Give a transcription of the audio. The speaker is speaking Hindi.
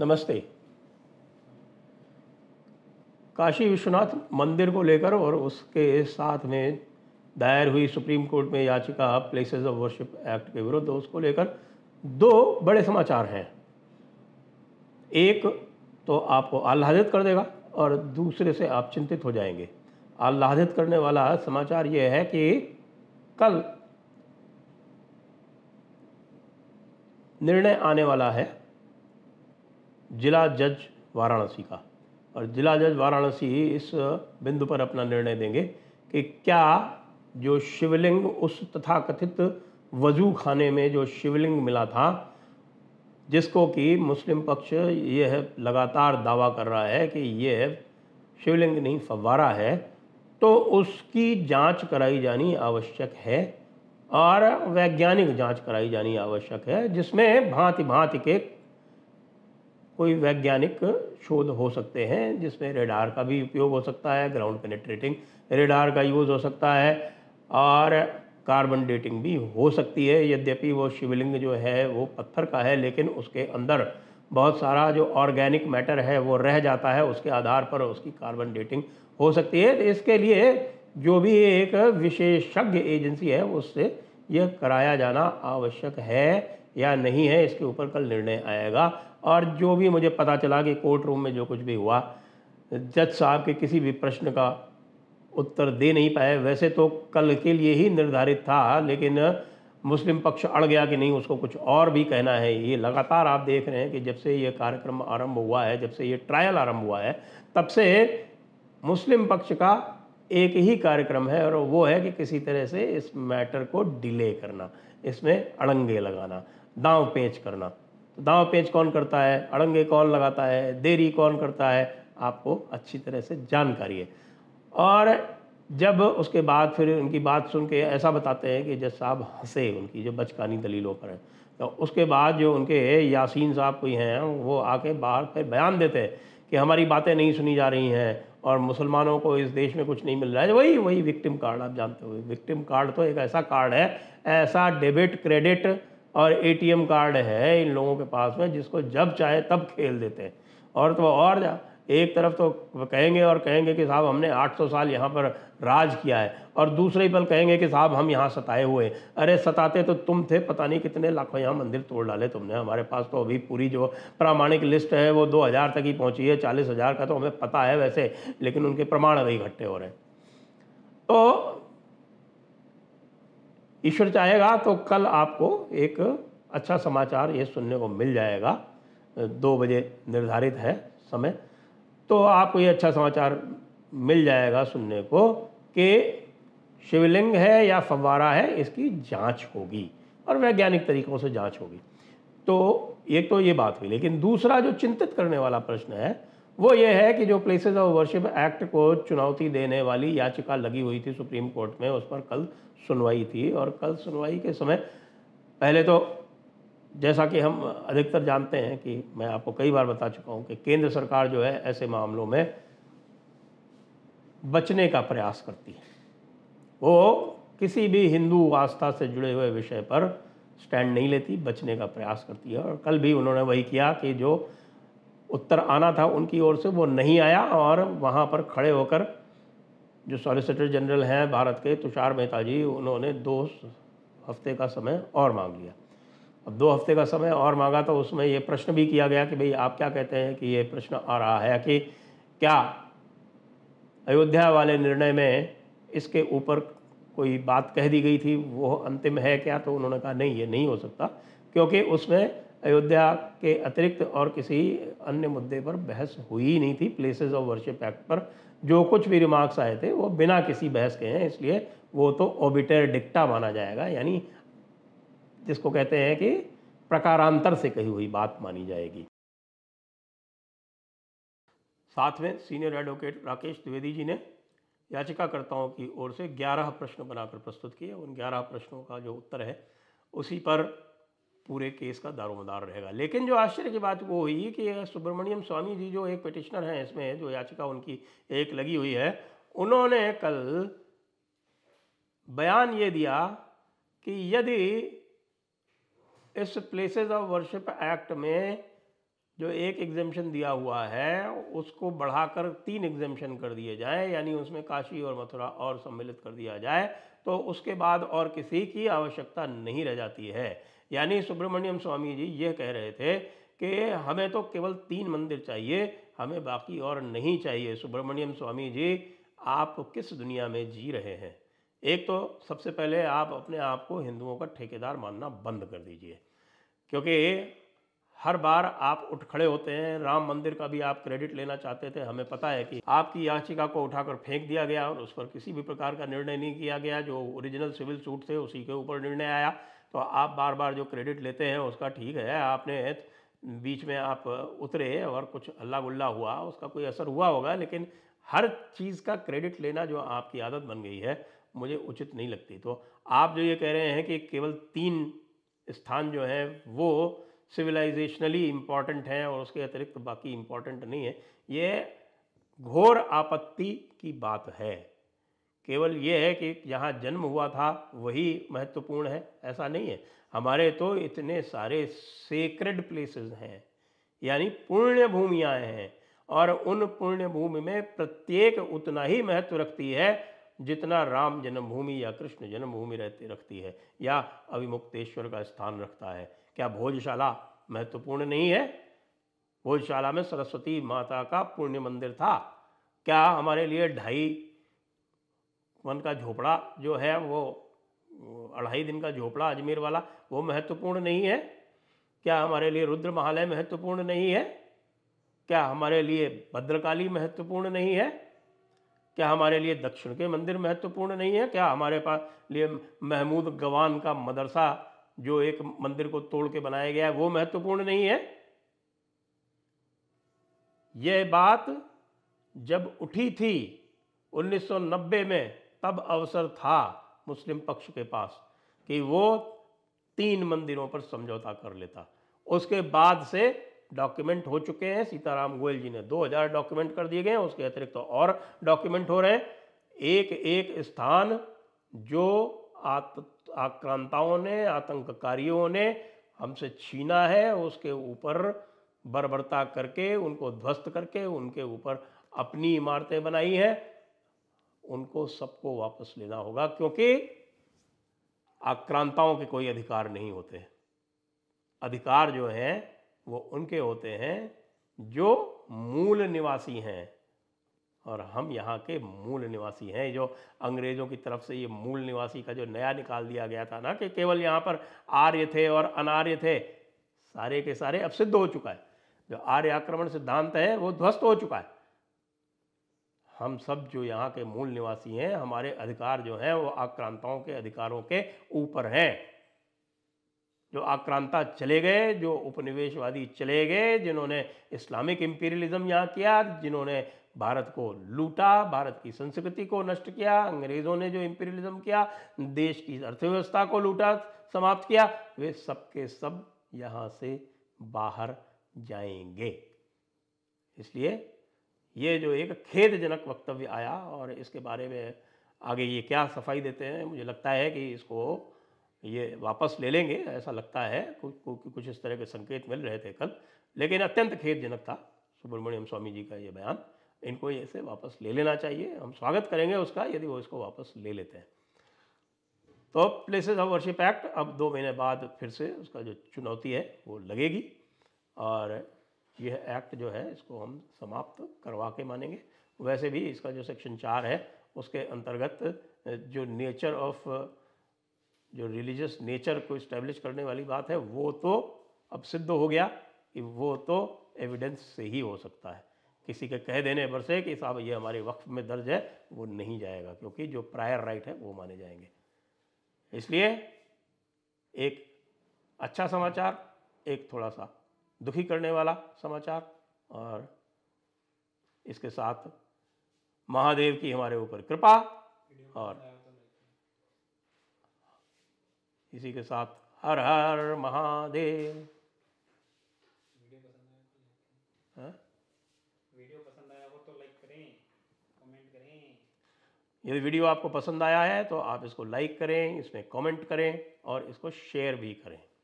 नमस्ते काशी विश्वनाथ मंदिर को लेकर और उसके साथ में दायर हुई सुप्रीम कोर्ट में याचिका प्लेसेस ऑफ वर्शिप एक्ट के विरुद्ध उसको लेकर दो बड़े समाचार हैं एक तो आपको आह्लादित कर देगा और दूसरे से आप चिंतित हो जाएंगे आह्लादित करने वाला समाचार ये है कि कल निर्णय आने वाला है जिला जज वाराणसी का और जिला जज वाराणसी इस बिंदु पर अपना निर्णय देंगे कि क्या जो शिवलिंग उस तथाकथित वजू खाने में जो शिवलिंग मिला था जिसको कि मुस्लिम पक्ष यह लगातार दावा कर रहा है कि यह शिवलिंग नहीं फवारा है तो उसकी जांच कराई जानी आवश्यक है और वैज्ञानिक जांच कराई जानी आवश्यक है जिसमें भांति भांति के कोई वैज्ञानिक शोध हो सकते हैं जिसमें रेडार का भी उपयोग हो सकता है ग्राउंड पेनेट्रेटिंग रेडार का यूज़ हो सकता है और कार्बन डेटिंग भी हो सकती है यद्यपि वो शिवलिंग जो है वो पत्थर का है लेकिन उसके अंदर बहुत सारा जो ऑर्गेनिक मैटर है वो रह जाता है उसके आधार पर उसकी कार्बन डेटिंग हो सकती है तो इसके लिए जो भी एक विशेषज्ञ एजेंसी है उससे यह कराया जाना आवश्यक है या नहीं है इसके ऊपर कल निर्णय आएगा और जो भी मुझे पता चला कि कोर्ट रूम में जो कुछ भी हुआ जज साहब के किसी भी प्रश्न का उत्तर दे नहीं पाए वैसे तो कल के लिए ही निर्धारित था लेकिन मुस्लिम पक्ष अड़ गया कि नहीं उसको कुछ और भी कहना है ये लगातार आप देख रहे हैं कि जब से ये कार्यक्रम आरंभ हुआ है जब से ये ट्रायल आरंभ हुआ है तब से मुस्लिम पक्ष का एक ही कार्यक्रम है और वो है कि किसी तरह से इस मैटर को डिले करना इसमें अड़ंगे लगाना दाव पेच करना दावा पेज कौन करता है अड़ंगे कौन लगाता है देरी कौन करता है आपको अच्छी तरह से जानकारी है और जब उसके बाद फिर उनकी बात सुन के ऐसा बताते हैं कि जज साहब हंसे उनकी जो बचकानी दलीलों पर है तो उसके बाद जो उनके यासीन साहब कोई हैं वो आके बाहर फिर बयान देते हैं कि हमारी बातें नहीं सुनी जा रही हैं और मुसलमानों को इस देश में कुछ नहीं मिल रहा है वही वही विक्टिम कार्ड आप जानते हो विक्टिम कार्ड तो एक ऐसा कार्ड है ऐसा डेबिट क्रेडिट और ए कार्ड है इन लोगों के पास में जिसको जब चाहे तब खेल देते हैं और तो और जा एक तरफ तो कहेंगे और कहेंगे कि साहब हमने 800 साल यहाँ पर राज किया है और दूसरे ही पल कहेंगे कि साहब हम यहाँ सताए हुए अरे सताते तो तुम थे पता नहीं कितने लाखों यहाँ मंदिर तोड़ डाले तुमने हमारे पास तो अभी पूरी जो प्रामाणिक लिस्ट है वो 2000 तक ही पहुँची है हज़ार का तो हमें पता है वैसे लेकिन उनके प्रमाण अभी इकट्ठे हो रहे हैं तो ईश्वर चाहेगा तो कल आपको एक अच्छा समाचार ये सुनने को मिल जाएगा दो बजे निर्धारित है समय तो आपको ये अच्छा समाचार मिल जाएगा सुनने को कि शिवलिंग है या फव्वारा है इसकी जांच होगी और वैज्ञानिक तरीकों से जांच होगी तो एक तो ये बात हुई लेकिन दूसरा जो चिंतित करने वाला प्रश्न है वो ये है कि जो प्लेसेस ऑफ वर्शिप एक्ट को चुनौती देने वाली याचिका लगी हुई थी सुप्रीम कोर्ट में उस पर कल सुनवाई थी और कल सुनवाई के समय पहले तो जैसा कि हम अधिकतर जानते हैं कि मैं आपको कई बार बता चुका हूं कि केंद्र सरकार जो है ऐसे मामलों में बचने का प्रयास करती है वो किसी भी हिंदू आस्था से जुड़े हुए विषय पर स्टैंड नहीं लेती बचने का प्रयास करती है और कल भी उन्होंने वही किया कि जो उत्तर आना था उनकी ओर से वो नहीं आया और वहाँ पर खड़े होकर जो सॉलिसिटर जनरल हैं भारत के तुषार मेहता जी उन्होंने दो हफ्ते का समय और मांग लिया अब दो हफ्ते का समय और मांगा तो उसमें ये प्रश्न भी किया गया कि भाई आप क्या कहते हैं कि ये प्रश्न आ रहा है कि क्या अयोध्या वाले निर्णय में इसके ऊपर कोई बात कह दी गई थी वो अंतिम है क्या तो उन्होंने कहा नहीं ये नहीं हो सकता क्योंकि उसमें अयोध्या के अतिरिक्त और किसी अन्य मुद्दे पर बहस हुई ही नहीं थी प्लेसेस ऑफ वर्शिप एक्ट पर जो कुछ भी रिमार्क्स आए थे वो बिना किसी बहस के हैं इसलिए वो तो ओबिटर डिक्टा माना जाएगा यानी जिसको कहते हैं कि प्रकारांतर से कही हुई बात मानी जाएगी साथ में सीनियर एडवोकेट राकेश द्विवेदी जी ने याचिकाकर्ताओं की ओर से 11 प्रश्न बनाकर प्रस्तुत किए उन 11 प्रश्नों का जो उत्तर है उसी पर पूरे केस का दारोमदार रहेगा लेकिन जो आश्चर्य की बात वो हुई कि सुब्रमण्यम स्वामी जी जो एक पिटिशनर हैं इसमें जो याचिका उनकी एक लगी हुई है उन्होंने कल बयान ये दिया कि यदि इस प्लेसेस ऑफ वर्शिप एक्ट में जो एक एग्जेम्पन दिया हुआ है उसको बढ़ाकर तीन एग्जेम्पन कर दिए जाए यानी उसमें काशी और मथुरा और सम्मिलित कर दिया जाए तो उसके बाद और किसी की आवश्यकता नहीं रह जाती है यानी सुब्रमण्यम स्वामी जी यह कह रहे थे कि हमें तो केवल तीन मंदिर चाहिए हमें बाकी और नहीं चाहिए सुब्रमण्यम स्वामी जी आप किस दुनिया में जी रहे हैं एक तो सबसे पहले आप अपने आप को हिंदुओं का ठेकेदार मानना बंद कर दीजिए क्योंकि हर बार आप उठ खड़े होते हैं राम मंदिर का भी आप क्रेडिट लेना चाहते थे हमें पता है कि आपकी याचिका को उठाकर फेंक दिया गया और उस पर किसी भी प्रकार का निर्णय नहीं किया गया जो ओरिजिनल सिविल सूट थे उसी के ऊपर निर्णय आया तो आप बार बार जो क्रेडिट लेते हैं उसका ठीक है आपने बीच में आप उतरे और कुछ अल्लाह गुल्ला हुआ उसका कोई असर हुआ होगा लेकिन हर चीज़ का क्रेडिट लेना जो आपकी आदत बन गई है मुझे उचित नहीं लगती तो आप जो ये कह रहे हैं कि केवल तीन स्थान जो हैं वो सिविलाइजेशनली इम्पॉर्टेंट हैं और उसके अतिरिक्त बाकी इम्पॉर्टेंट नहीं है ये घोर आपत्ति की बात है केवल ये है कि जहाँ जन्म हुआ था वही महत्वपूर्ण है ऐसा नहीं है हमारे तो इतने सारे सेक्रेड प्लेसेस हैं यानी पुण्य भूमियाँ हैं और उन पुण्य भूमि में प्रत्येक उतना ही महत्व रखती है जितना राम जन्मभूमि या कृष्ण जन्मभूमि रहती रखती है या अभिमुक्तेश्वर का स्थान रखता है क्या भोजशाला महत्वपूर्ण नहीं है भोजशाला में सरस्वती माता का पुण्य मंदिर था क्या हमारे लिए ढाई वन का झोपड़ा जो है वो अढ़ाई दिन का झोपड़ा अजमेर वाला वो महत्वपूर्ण नहीं है क्या हमारे लिए रुद्र महालय महत्वपूर्ण नहीं है क्या हमारे लिए भद्रकाली महत्वपूर्ण नहीं है क्या हमारे लिए दक्षिण के मंदिर महत्वपूर्ण नहीं है क्या हमारे पास लिए महमूद गवान का मदरसा जो एक मंदिर को तोड़ के बनाया गया है वो महत्वपूर्ण नहीं है यह बात जब उठी थी 1990 में तब अवसर था मुस्लिम पक्ष के पास कि वो तीन मंदिरों पर समझौता कर लेता उसके बाद से डॉक्यूमेंट हो चुके हैं सीताराम गोयल जी ने 2000 डॉक्यूमेंट कर दिए गए हैं उसके अतिरिक्त तो और डॉक्यूमेंट हो रहे हैं एक एक स्थान जो आक्रांताओं ने आतंककारियों ने हमसे छीना है उसके ऊपर बर्बरता करके उनको ध्वस्त करके उनके ऊपर अपनी इमारतें बनाई हैं उनको सबको वापस लेना होगा क्योंकि आक्रांताओं के कोई अधिकार नहीं होते अधिकार जो हैं वो उनके होते हैं जो मूल निवासी हैं और हम यहाँ के मूल निवासी हैं जो अंग्रेज़ों की तरफ से ये मूल निवासी का जो नया निकाल दिया गया था ना कि केवल यहाँ पर आर्य थे और अनार्य थे सारे के सारे अब सिद्ध हो चुका है जो आर्य आक्रमण सिद्धांत है वो ध्वस्त हो चुका है हम सब जो यहाँ के मूल निवासी हैं हमारे अधिकार जो हैं वो आक्रांताओं के अधिकारों के ऊपर हैं जो आक्रांता चले गए जो उपनिवेशवादी चले गए जिन्होंने इस्लामिक इम्पीरियलिज्म यहाँ किया जिन्होंने भारत को लूटा भारत की संस्कृति को नष्ट किया अंग्रेज़ों ने जो इम्पीरियलिज्म किया देश की अर्थव्यवस्था को लूटा समाप्त किया वे सब सब यहाँ से बाहर जाएंगे इसलिए ये जो एक खेदजनक वक्तव्य आया और इसके बारे में आगे ये क्या सफाई देते हैं मुझे लगता है कि इसको ये वापस ले लेंगे ऐसा लगता है कुछ कुछ इस तरह के संकेत मिल रहे थे कल लेकिन अत्यंत खेदजनक था सुब्रमण्यम स्वामी जी का ये बयान इनको ऐसे वापस ले लेना चाहिए हम स्वागत करेंगे उसका यदि वो इसको वापस ले लेते हैं तो प्लेसेस ऑफ वर्शिप एक्ट अब दो महीने बाद फिर से उसका जो चुनौती है वो लगेगी और यह एक्ट जो है इसको हम समाप्त करवा के मानेंगे वैसे भी इसका जो सेक्शन चार है उसके अंतर्गत जो नेचर ऑफ जो रिलीजियस नेचर को इस्टेब्लिश करने वाली बात है वो तो अब सिद्ध हो गया कि वो तो एविडेंस से ही हो सकता है किसी के कह देने पर से कि साहब ये हमारे वक्फ में दर्ज है वो नहीं जाएगा क्योंकि जो प्रायर राइट है वो माने जाएंगे इसलिए एक अच्छा समाचार एक थोड़ा सा दुखी करने वाला समाचार और इसके साथ महादेव की हमारे ऊपर कृपा और इसी के साथ हर हर महादेव हाँ? यदि वीडियो आपको पसंद आया है तो आप इसको लाइक करें इसमें कमेंट करें और इसको शेयर भी करें